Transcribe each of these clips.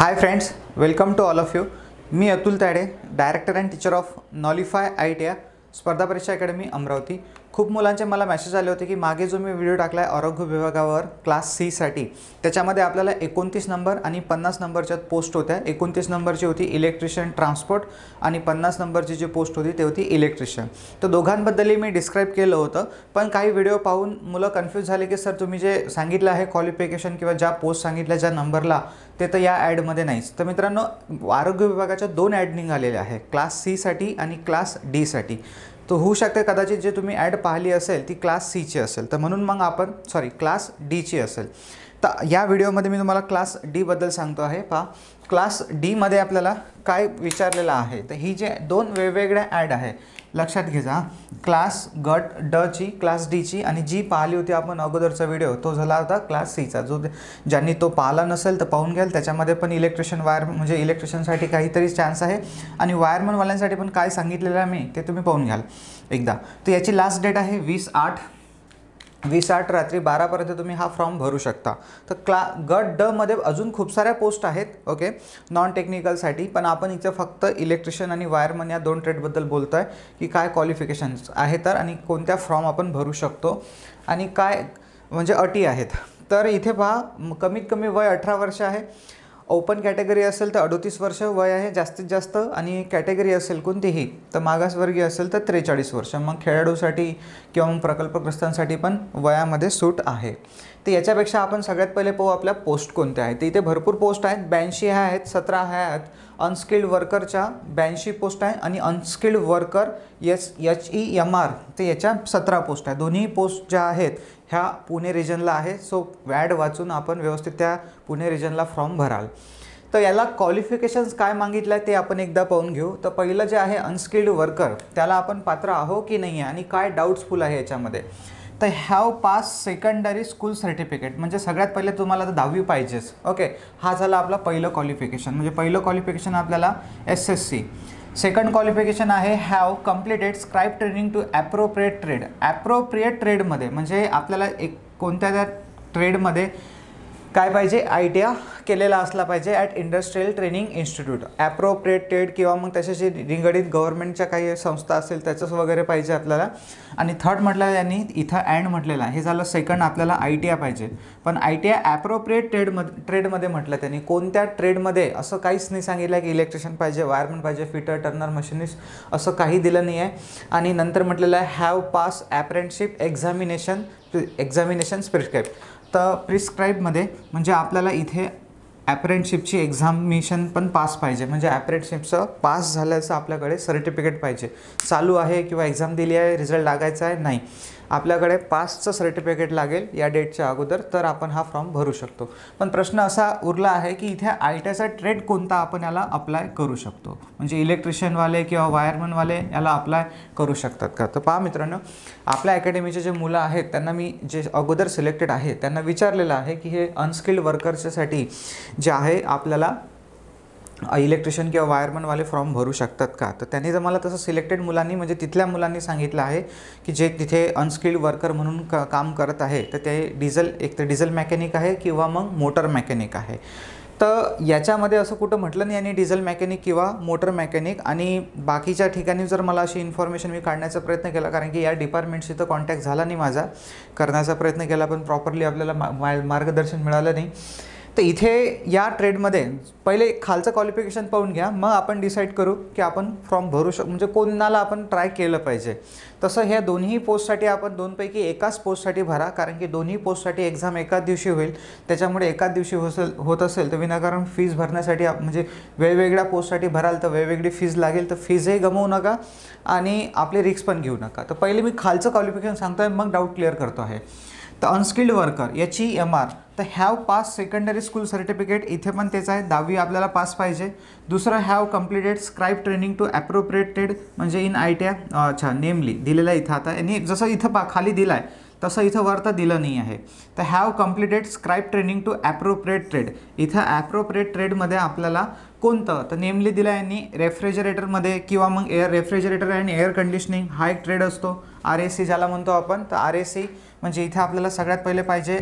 high friends welcome to all of you मी Atul Tade director and teacher of Knowlify I T स्पर्धा परीक्षा academy Amravati खूप मुलांचे मला मेसेज आले होते की मागे जो मी व्हिडिओ टाकला आहे आरोग्य विभागावर क्लास सीसाठी त्याच्यामध्ये आपल्याला एकोणतीस नंबर आणि पन्नास नंबरच्या पोस्ट होत्या एकोणतीस नंबरची होती इलेक्ट्रिशियन ट्रान्सपोर्ट आणि पन्नास नंबरची जी पोस्ट होती ते होती इलेक्ट्रिशियन तर दोघांबद्दलही मी डिस्क्राईब केलं होतं पण काही व्हिडिओ पाहून मुलं कन्फ्यूज झाले की सर तुम्ही जे सांगितलं आहे क्वालिफिकेशन किंवा ज्या पोस्ट सांगितल्या ज्या नंबरला ते तर या ॲडमध्ये नाहीच तर मित्रांनो आरोग्य विभागाच्या दोन ॲड निघालेल्या आहे क्लास सीसाठी आणि क्लास डीसाठी तर होऊ शकते कदाचित जे तुम्ही ॲड पाहिली असेल ती क्लास सीची असेल तर म्हणून मग आपण सॉरी क्लास डीची असेल तर या व्हिडिओमध्ये मी तुम्हाला क्लास डीबद्दल सांगतो आहे पहा क्लास डीमध्ये आपल्याला काय विचारलेलं आहे तर ही जे दोन वेगवेगळ्या ॲड आहे लक्षात जा क्लास गट ड ची क्लास डीची आणि जी पाहिली होती आपण अगोदरचा व्हिडिओ तो झाला होता क्लास सीचा जो ज्यांनी तो पाहिला नसेल तर पाहून घ्याल त्याच्यामध्ये पण इलेक्ट्रिशियन वायर म्हणजे इलेक्ट्रिशियनसाठी काहीतरी चान्स आहे आणि वायरमनवाल्यांसाठी पण काय सांगितलेलं आहे मी ते तुम्ही पाहून घ्याल एकदा तर याची लास्ट डेट आहे वीस आठ वीस आठ रात्री बारापर्यंत तुम्ही हा फॉर्म भरू शकता तर क्ला गट डमध्ये अजून खूप साऱ्या पोस्ट आहेत ओके नॉन टेक्निकलसाठी पण आपण इथं फक्त इलेक्ट्रिशियन आणि वायरमन या दोन ट्रेडबद्दल बोलतो आहे की काय क्वालिफिकेशन्स आहे तर आणि कोणत्या फॉर्म आपण भरू शकतो आणि काय म्हणजे अटी आहेत तर इथे पहा कमीत कमी वय अठरा वर्ष आहे ओपन कॅटेगरी असेल तर अडोतीस वर्ष वय आहे जास्तीत जास्त आणि कॅटेगरी असेल कोणतीही तर मागासवर्गीय असेल तर त्रेचाळीस वर्ष मग खेळाडूसाठी किंवा मग प्रकल्पग्रस्तांसाठी पण वयामध्ये सूट आहे तर याच्यापेक्षा आपण सगळ्यात पहिले पाहू आपल्या पोस्ट कोणत्या आहेत तर इथे भरपूर पोस्ट आहेत ब्याऐंशी ह्या आहेत सतरा ह्या आहेत अनस्किल्ड वर्करच्या ब्याऐंशी पोस्ट आहे आणि unskilled worker S H E M R ते याच्या सतरा पोस्ट आहे दोन्ही पोस्ट ज्या आहेत ह्या पुणे रिजनला आहे सो वॅड वाचून आपण व्यवस्थित त्या पुणे रिजनला फॉर्म भराल तर याला क्वालिफिकेशन्स काय मागितलं आहे ते आपण एकदा पाहून घेऊ तर पहिलं जे आहे अनस्किल्ड वर्कर त्याला आपण पात्र आहो की नाही आहे आणि काय डाऊट्सफुल आहे याच्यामध्ये तर have pass secondary school certificate म्हणजे सगळ्यात पहिले तुम्हाला तर दहावी पाहिजेच ओके हा झाला आपला पहिलं क्वालिफिकेशन म्हणजे पहिलं क्वालिफिकेशन आपल्याला S S C second qualification आहे have completed scribe training to appropriate trade appropriate ट्रेडमध्ये म्हणजे आपल्याला एक कोणत्या त्या ट्रेडमध्ये काय पाहिजे आय टी आय केलेला असला पाहिजे at industrial training institute appropriated किंवा मग त्याच्याशी निगडीत गव्हर्नमेंटच्या काही संस्था असेल त्याचंच वगैरे पाहिजे आपल्याला आणि थर्ड म्हटलं यांनी इथं अँड म्हटलेलं आहे हे झालं सेकंड आपल्याला आय टी आय पाहिजे पण आय टी आय ॲप्रोप्रिएट ट्रेडमध्ये ट्रेडमध्ये म्हटलं त्यांनी कोणत्या ट्रेडमध्ये असं काहीच नाही सांगितलं की इलेक्ट्रिशियन पाहिजे वायरमन पाहिजे फिटर टर्नर मशिनिस्ट असं काही दिलं नाही आहे आणि नंतर म्हटलेलं आहे have pass apprenticeship examination examination prescribe तर प्रिस्क्राईबमध्ये म्हणजे आपल्याला इथे ॲप्रेंटशिपची एक्झामिशन पण पास पाहिजे म्हणजे ॲप्रेंटशिपचं पास झाल्याचं आपल्याकडे सर्टिफिकेट पाहिजे चालू आहे किंवा एक्झाम दिली आहे रिझल्ट लागायचा आहे नाही आपल्याकडे पासचं सर्टिफिकेट लागेल या डेटच्या अगोदर तर आपण हा फॉर्म भरू शकतो पण प्रश्न असा उरला आहे की इथे आय ट्रेड कोणता आपण याला अप्लाय करू शकतो म्हणजे इलेक्ट्रिशियनवाले किंवा वायरमनवाले याला अप्लाय करू शकतात का तर पहा मित्रांनो आपल्या अकॅडमीचे जे मुलं आहेत त्यांना मी जे अगोदर सिलेक्टेड आहे त्यांना विचारलेलं आहे की हे अनस्किल्ड वर्कर्ससाठी जे आहे आपल्याला इलेक्ट्रिशियन किंवा वायरमनवाले फॉर्म भरू शकतात का तर त्यांनी जर मला तसं सिलेक्टेड मुलांनी म्हणजे तिथल्या मुलांनी सांगितलं आहे की जे तिथे अनस्किल्ड वर्कर म्हणून क काम करत आहे तर ते डिझेल एक तर डिझेल मॅकॅनिक आहे किंवा मग मोटर मेकॅनिक आहे तर याच्यामध्ये असं कुठं म्हटलं नाही आणि डिझेल मेकॅनिक किंवा मोटर मेकॅनिक आणि बाकीच्या ठिकाणी जर मला अशी इन्फॉर्मेशन मी काढण्याचा प्रयत्न केला कारण की या डिपार्टमेंटशी तर कॉन्टॅक्ट झाला नाही माझा करण्याचा प्रयत्न केला पण प्रॉपरली आपल्याला मा मार्गदर्शन मिळालं नाही तर इथे या ट्रेडमध्ये पहिले खालचं क्वालिफिकेशन पाहून घ्या मग आपण डिसाईड करू की आपण फॉर्म भरू शक म्हणजे कोणाला आपण ट्राय केलं पाहिजे तसं ह्या दोन्ही पोस्टसाठी आपण दोनपैकी एकाच पोस्टसाठी भरा कारण की दोन्ही पोस्टसाठी एक्झाम एकाच दिवशी होईल त्याच्यामुळे एकाच दिवशी होसेल होत असेल तर विनाकारण फीज भरण्यासाठी म्हणजे वेगवेगळ्या पोस्टसाठी भराल तर वेगवेगळी फीज लागेल तर फीजही गमवू नका आणि आपले रिक्स पण घेऊ नका तर पहिले मी खालचं क्वालिफिकेशन सांगतो आहे मग डाऊट क्लिअर करतो आहे तर अनस्किल्ड वर्कर याची एम आर तर have pass secondary school certificate इथे पण तेच आहे दहावी आपल्याला पास पाहिजे दुसरं have completed scribe training to appropriated म्हणजे इन आय टी आय अच्छा नेमली दिलेलं इथं आता यांनी जसं इथं पा खाली दिला आहे तसं इथं वरता दिलं नाही आहे तर have completed scribe training to appropriate trade इथं ॲप्रोप्रिएट ट्रेडमध्ये आपल्याला कोणतं तर नेमली दिलं यांनी रेफ्रिजरेटरमध्ये किंवा मग air refrigerator and air conditioning हा एक ट्रेड असतो आर ए सी ज्याला म्हणतो आपण तर आर ए सी म्हणजे इथं आपल्याला सगळ्यात पहिले पाहिजे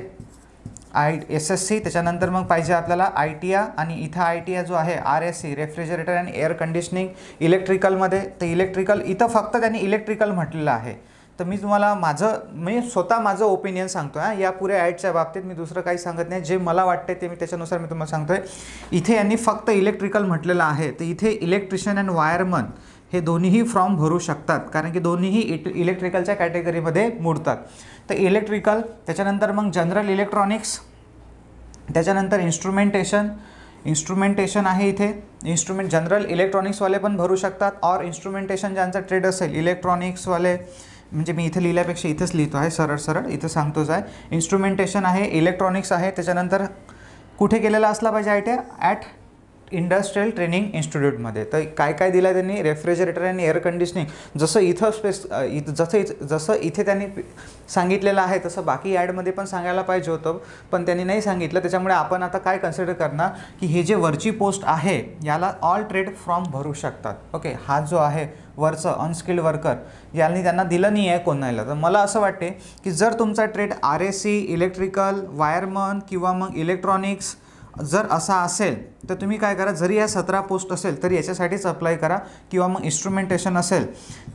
आय एस एस सी त्याच्यानंतर मग पाहिजे आपल्याला आय टी आ आणि इथं आय टी आय जो आहे R S C refrigerator and air conditioning इलेक्ट्रिकलमध्ये तर इलेक्ट्रिकल इथं फक्त त्यांनी इलेक्ट्रिकल म्हटलेलं आहे तर मी तुम्हाला माझं मी स्वतः माझं ओपिनियन सांगतो आहे या पुऱ्या ॲडच्या बाबतीत मी दुसरं काही सांगत नाही जे मला वाटते ते मी त्याच्यानुसार मी तुम्हाला सांगतो आहे इथे यांनी फक्त इलेक्ट्रिकल म्हटलेलं आहे तर इथे इलेक्ट्रिशियन अँड वायरमन हे दोन्हीही फॉर्म भरू शकतात कारण की दोन्हीही इट इलेक्ट्रिकलच्या कॅटेगरीमध्ये मोडतात तर इलेक्ट्रिकल त्याच्यानंतर मग जनरल इलेक्ट्रॉनिक्स त्याच्यानंतर इन्स्ट्रुमेंटेशन इन्स्ट्रुमेंटेशन आहे इथे इन्स्ट्रुमेंट जनरल इलेक्ट्रॉनिक्सवाले पण भरू शकतात और इन्स्ट्रुमेंटेशन ज्यांचा ट्रेड असेल इलेक्ट्रॉनिक्सवाले म्हणजे मी इथे लिहिल्यापेक्षा इथंच लिहितो आहे सरळ सरळ इथं सांगतोच आहे इन्स्ट्रुमेंटेशन आहे इलेक्ट्रॉनिक्स आहे त्याच्यानंतर कुठे केलेला असला पाहिजे I T at industrial training इन्स्टिट्यूटमध्ये तर काय काय दिलं त्यांनी रेफ्रिजरेटर आणि एअर कंडिशनिंग जसं इथं स्पेस इथं जसं इथ जसं इथे त्यांनी सांगितलेलं आहे तसं बाकी ॲडमध्ये पण सांगायला पाहिजे होतं पण त्यांनी नाही सांगितलं त्याच्यामुळे आपण आता काय कन्सिडर करणार की हे जे वरची पोस्ट आहे याला ऑल ट्रेड फ्रॉम भरू शकतात ओके हा जो आहे वरचं अनस्किल्ड वर्कर यांनी त्यांना दिलं नाही आहे कोणाला तर मला असं वाटते की जर तुमचा trade R A C electrical wireman किंवा मग इलेक्ट्रॉनिक्स जर असा असेल तर तुम्ही काय करा जरी या सतरा पोस्ट असेल तरी याच्यासाठीच अप्लाय करा किंवा मग इन्स्ट्रुमेंटेशन असेल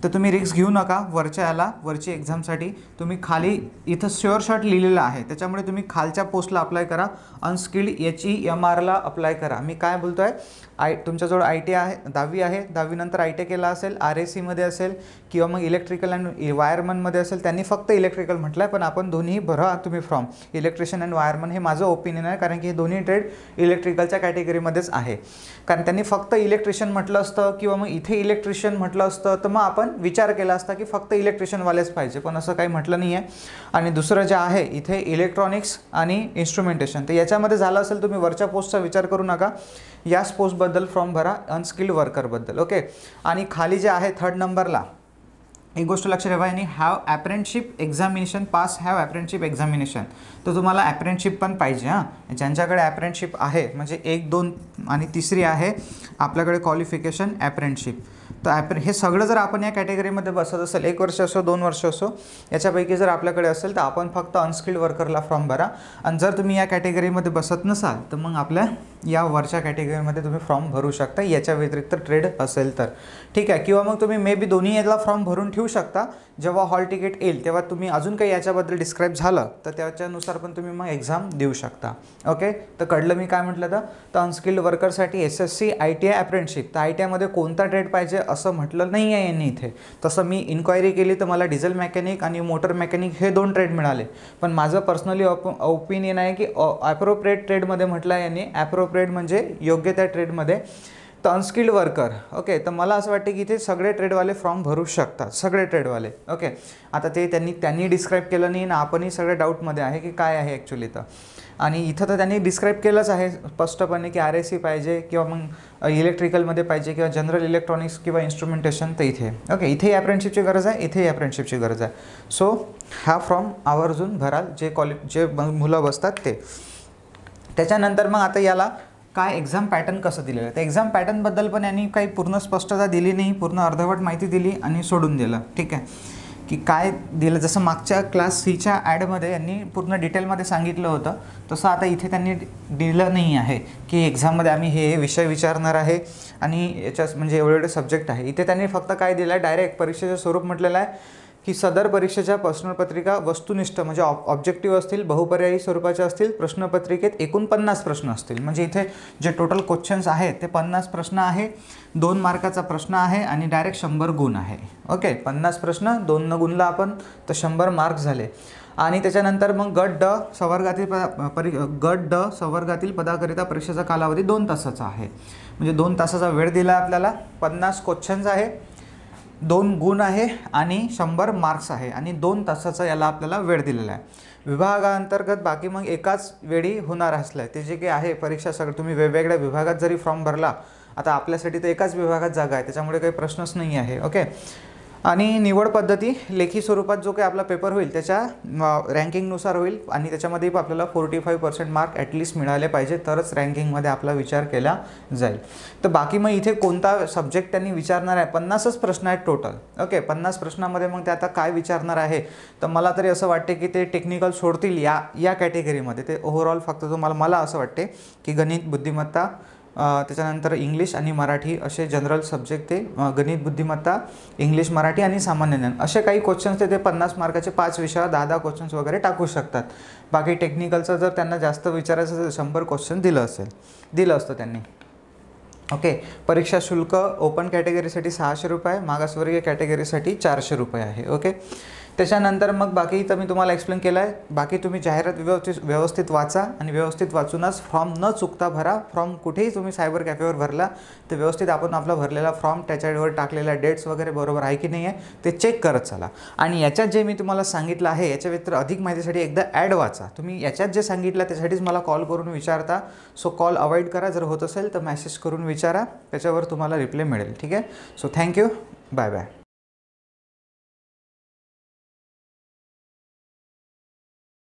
तर तुम्ही रिक्स घेऊ नका वरच्या याला वरची एक्झामसाठी तुम्ही खाली इथं शुअर शॉट लिहिलेलं आहे त्याच्यामुळे तुम्ही खालच्या पोस्टला अप्लाय करा अनस्किल्ड ई एम आरला अप्लाय करा मी काय बोलतो आहे आय तुमच्याजवळ आय टी आहे दहावी आहे दहावीनंतर आय टी केला असेल आर ए सीमध्ये असेल किंवा मग इलेक्ट्रिकल अँड वायरमनमध्ये असेल त्यांनी फक्त इलेक्ट्रिकल म्हटलं आहे पण आपण दोन्ही भरा तुम्ही फ्रॉम इलेक्ट्रिशियन अँड वायरमन हे माझं ओपिनियन आहे कारण की हे दोन्ही ट्रेड इलेक्ट्रिकलच्या कॅटेगरीमध्येच आहे कारण त्यांनी फक्त इलेक्ट्रिशियन म्हटलं असतं किंवा मग इथे इलेक्ट्रिशियन म्हटलं असतं तर मग आपण विचार केला असता की फक्त इलेक्ट्रिशियनवालेच पाहिजे पण असं काही म्हटलं नाही आहे आणि दुसरं जे आहे इथे इलेक्ट्रॉनिक्स आणि इन्स्ट्रुमेंटेशन तर याच्यामध्ये झालं असेल तुम्ही वरच्या पोस्टचा विचार करू नका याच पोस्टबद्दल फॉर्म भरा अनस्किल्ड वर्करबद्दल ओके आणि खाली जे आहे थर्ड नंबरला एक गोष्ट लक्ष ठेवा यांनी have apprenticeship examination pass have apprenticeship examination तर तुम्हाला ॲप्रेंटशिप पण पाहिजे हां ज्यांच्याकडे ॲप्रेंटशिप आहे म्हणजे एक दोन आणि तिसरी आहे आपल्याकडे क्वालिफिकेशन ॲप्रेंटशिप तर ॲप्रे हे सगळं जर आपण या कॅटेगरीमध्ये बसत असेल एक वर्ष असो दोन वर्ष असो याच्यापैकी जर आपल्याकडे असेल तर आपण फक्त अनस्किल्ड वर्करला फॉर्म भरा आणि जर तुम्ही या कॅटेगरीमध्ये बसत नसाल तर मग आपल्या या वरच्या कॅटेगरीमध्ये तुम्ही फॉर्म भरू शकता याच्या व्यतिरिक्त ट्रेड असेल तर ठीक आहे किंवा मग तुम्ही मे बी दोन्ही याला फॉर्म भरून ठेवू शकता जेव्हा हॉल तिकीट येईल तेव्हा तुम्ही अजून काही याच्याबद्दल डिस्क्राईब झालं तर त्याच्यानुसार पण तुम्ही मग एक्झाम देऊ शकता ओके तर कळलं मी काय म्हटलं तर तर अनस्किल्ड वर्करसाठी S S C I T I apprenticeship तर आय टी आयमध्ये कोणता ट्रेड पाहिजे असं म्हटलं नाही आहे यांनी इथे तसं मी इन्क्वायरी केली तर मला डिझेल मेकॅनिक आणि मोटर मेकॅनिक हे दोन ट्रेड मिळाले पण माझं पर्सनली ओप ओपिनियन आहे की ॲप्रोप्रिएट ट्रेडमध्ये म्हटलं यांनी ॲप्रोप ट्रेड म्हणजे योग्य त्या ट्रेडमध्ये तर अनस्किल्ड वर्कर ओके तर मला असं वाटतं की इथे सगळे ट्रेडवाले फॉर्म भरू शकतात सगळे ट्रेडवाले ओके आता ते त्यांनी त्यांनी डिस्क्राईब केलं नाही आणि आपणही सगळे डाऊटमध्ये आहे की काय आहे ॲक्च्युली तर आणि इथं तर त्यांनी डिस्क्राईब केलंच आहे स्पष्टपणे की आर एस सी पाहिजे किंवा मग इलेक्ट्रिकलमध्ये पाहिजे किंवा जनरल इलेक्ट्रॉनिक्स किंवा इन्स्ट्रुमेंटेशन तर इथे ओके इथेही अप्रेंटशिपची गरज आहे इथेही अप्रेंटशिपची गरज आहे सो हा फॉर्म आवर्जून भराल जे कॉलेज जे मुलं बसतात ते त्याच्यानंतर मग आता याला काय एक्झाम पॅटर्न कसं दिलेलं आहे तर एक्झाम पॅटर्नबद्दल पण यांनी काही पूर्ण स्पष्टता दिली नाही पूर्ण अर्धवट माहिती दिली आणि सोडून दिलं ठीक आहे की काय दिलं जसं मागच्या क्लास सीच्या ॲडमध्ये यांनी पूर्ण डिटेलमध्ये सांगितलं होतं तसं आता इथे त्यांनी दिलं नाही आहे की एक्झाममध्ये आम्ही हे हे विषय विचारणार आहे आणि याच्या म्हणजे एवढे एवढे सब्जेक्ट आहे इथे त्यांनी फक्त काय दिलं आहे डायरेक्ट परीक्षेचं स्वरूप म्हटलेलं आहे की सदर परीक्षेच्या प्रश्नपत्रिका वस्तुनिष्ठ म्हणजे ऑब ऑब्जेक्टिव्ह असतील बहुपर्यायी स्वरूपाच्या असतील प्रश्नपत्रिकेत एकूण पन्नास प्रश्न असतील म्हणजे इथे जे टोटल क्वेश्चन्स आहेत ते पन्नास प्रश्न आहे दोन मार्काचा प्रश्न आहे आणि डायरेक्ट शंभर गुण आहे ओके पन्नास प्रश्न दोन न गुणला आपण तर शंभर मार्क झाले आणि त्याच्यानंतर मग गट ड सवर्गातील पदा परी गट ड सवर्गातील पदाकरिता परीक्षेचा कालावधी दोन तासाचा आहे म्हणजे दोन तासाचा वेळ दिला आपल्याला पन्नास क्वेश्चन्स आहे दोन गुण आहे आणि शंभर मार्क्स आहे आणि दोन तासाचा याला आपल्याला वेळ दिलेला आहे विभागाअंतर्गत बाकी मग एकाच वेळी होणार असलं ते जे काही आहे परीक्षा सगळं तुम्ही वेगवेगळ्या विभागात जरी फॉर्म भरला आता आपल्यासाठी तर एकाच विभागात जागा आहे त्याच्यामुळे काही प्रश्नच नाही आहे ओके आणि निवड पद्धती लेखी स्वरूपात जो काही आपला पेपर होईल त्याच्या रँकिंगनुसार होईल आणि त्याच्यामध्ये आपल्याला forty five percent mark at least मिळाले पाहिजे तरच रँकिंगमध्ये आपला विचार केला जाईल तर बाकी मग इथे कोणता सब्जेक्ट त्यांनी विचारणार आहे पन्नासच प्रश्न आहेत टोटल ओके पन्नास प्रश्नामध्ये मग ते आता काय विचारणार आहे तर मला तरी असं वाटते की ते टेक्निकल सोडतील या या कॅटेगरीमध्ये ते ओव्हरऑल फक्त तुम्हाला मला असं वाटते की गणित बुद्धिमत्ता त्याच्यानंतर इंग्लिश आणि मराठी असे जनरल सब्जेक्ट ते गणित बुद्धिमत्ता इंग्लिश मराठी आणि सामान्य ज्ञान असे काही क्वेश्चन्स ते पन्नास मार्काचे पाच विषय दहा दहा क्वेश्चन्स वगैरे टाकू शकतात बाकी टेक्निकलचं जर त्यांना जास्त विचारायचं असेल शंभर क्वेश्चन दिलं असेल दिलं असतं त्यांनी ओके परीक्षा शुल्क ओपन कॅटेगरीसाठी सहाशे रुपये मागासवर्गीय कॅटेगरीसाठी चारशे रुपये आहे ओके त्याच्यानंतर मग बाकी तर मी तुम्हाला एक्सप्लेन केलं आहे बाकी तुम्ही जाहिरात व्यवस्थित व्यवस्थित वाचा आणि व्यवस्थित वाचूनच फॉर्म न चुकता भरा फॉर्म कुठेही तुम्ही सायबर कॅफेवर भरला तर व्यवस्थित आपण आपला भरलेला फॉर्म त्याच्यावर टाकलेला डेट्स वगैरे बरोबर आहे की नाही आहे ते चेक करत चला आणि याच्यात जे मी तुम्हाला सांगितलं आहे याच्या व्यतिरिक्त अधिक माहितीसाठी एकदा ॲड वाचा तुम्ही याच्यात जे सांगितलं त्यासाठीच मला कॉल करून विचारता सो कॉल अवॉइड करा जर होत असेल तर मॅसेज करून विचारा त्याच्यावर तुम्हाला रिप्लाय मिळेल ठीक आहे सो थँक्यू बाय बाय